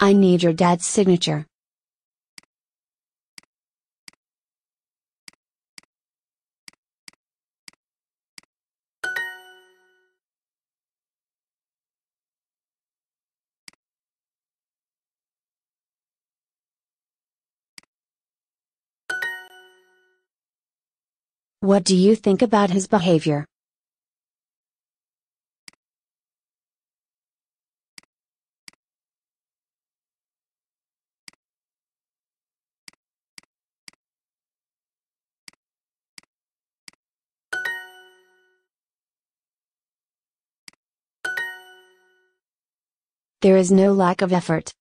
I need your dad's signature. What do you think about his behavior? There is no lack of effort.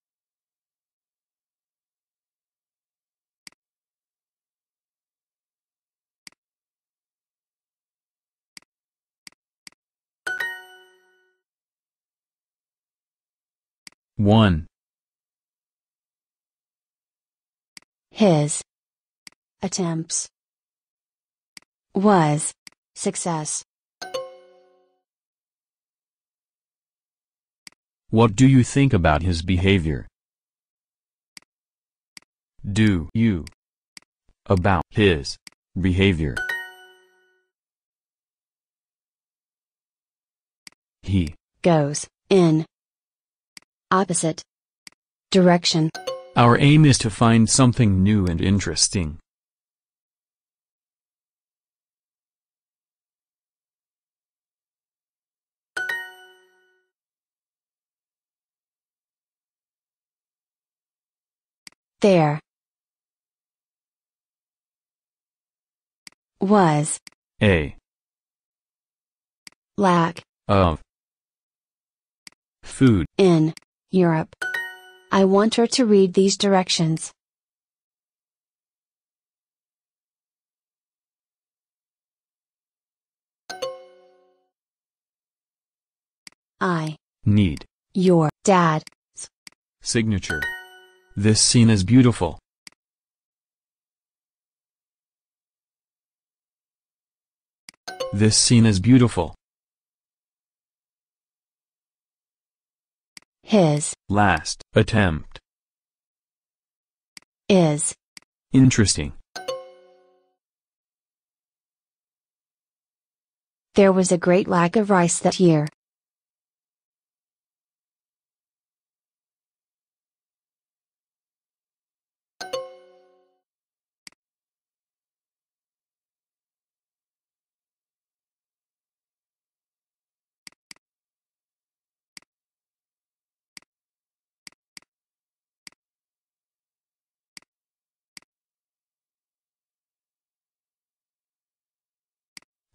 One. His attempts was success. What do you think about his behavior? Do you about his behavior? He goes in opposite direction. Our aim is to find something new and interesting. there. Was. A. Lack. Of. Food. In. Europe. I want her to read these directions. I need your dad's signature. This scene is beautiful. This scene is beautiful. His last attempt is interesting. There was a great lack of rice that year.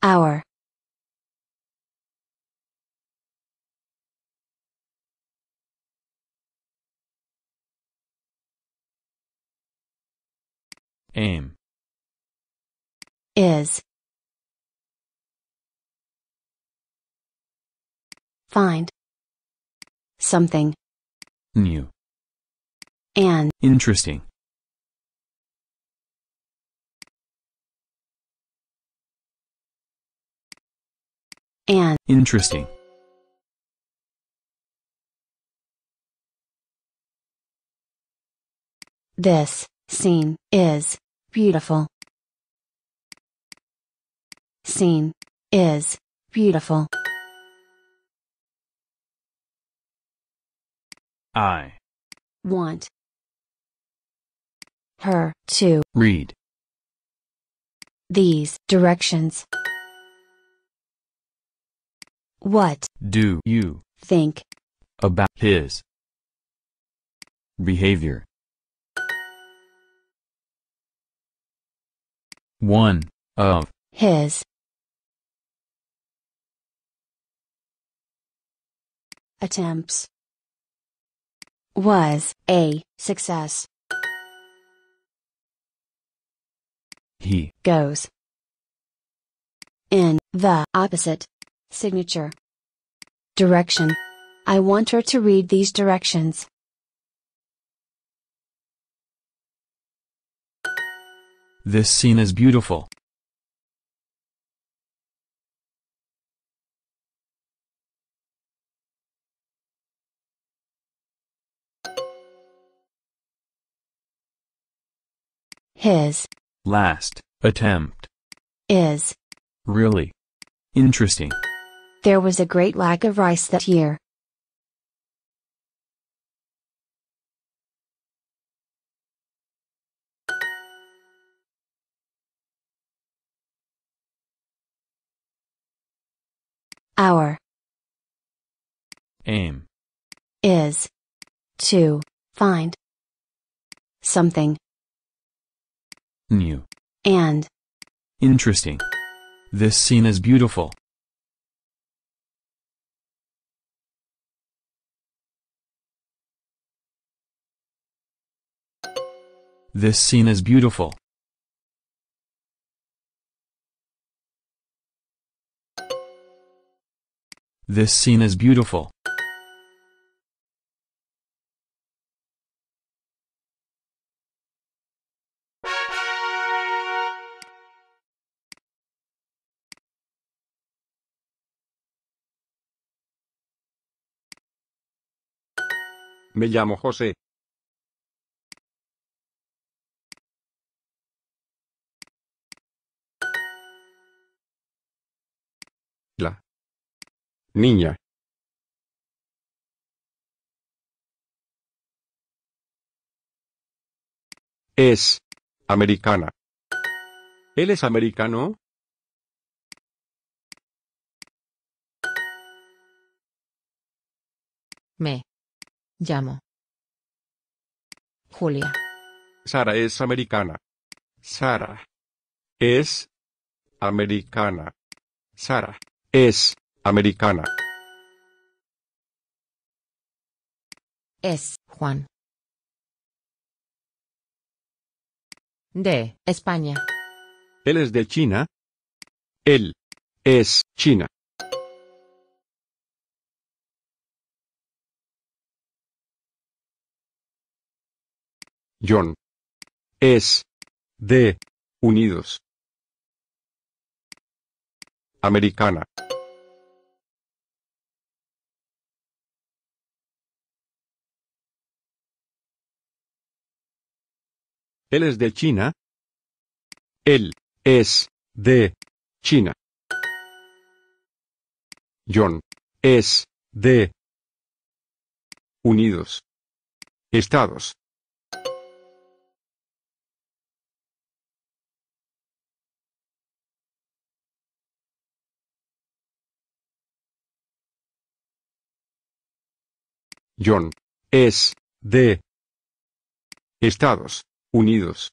Hour Aim. Is. Find. Something. New. And. Interesting. and interesting. This scene is beautiful. Scene is beautiful. I want her to read these directions. What do you think about his behavior? 1. Of his attempts was a success. He goes in the opposite Signature. Direction. I want her to read these directions. This scene is beautiful. His last attempt is really interesting. There was a great lack of rice that year. Our aim is to find something new and interesting. This scene is beautiful. This scene is beautiful. This scene is beautiful. Me llamo José. La niña es americana. ¿Él es americano? Me llamo Julia. Sara es americana. Sara es americana. Sara es. Americana. Es. Juan. De. España. Él es de China. Él. Es. China. John. Es. De. Unidos. Americana. Él es de China. Él es de China. John es de Unidos. Estados John. Es. De. Estados Unidos.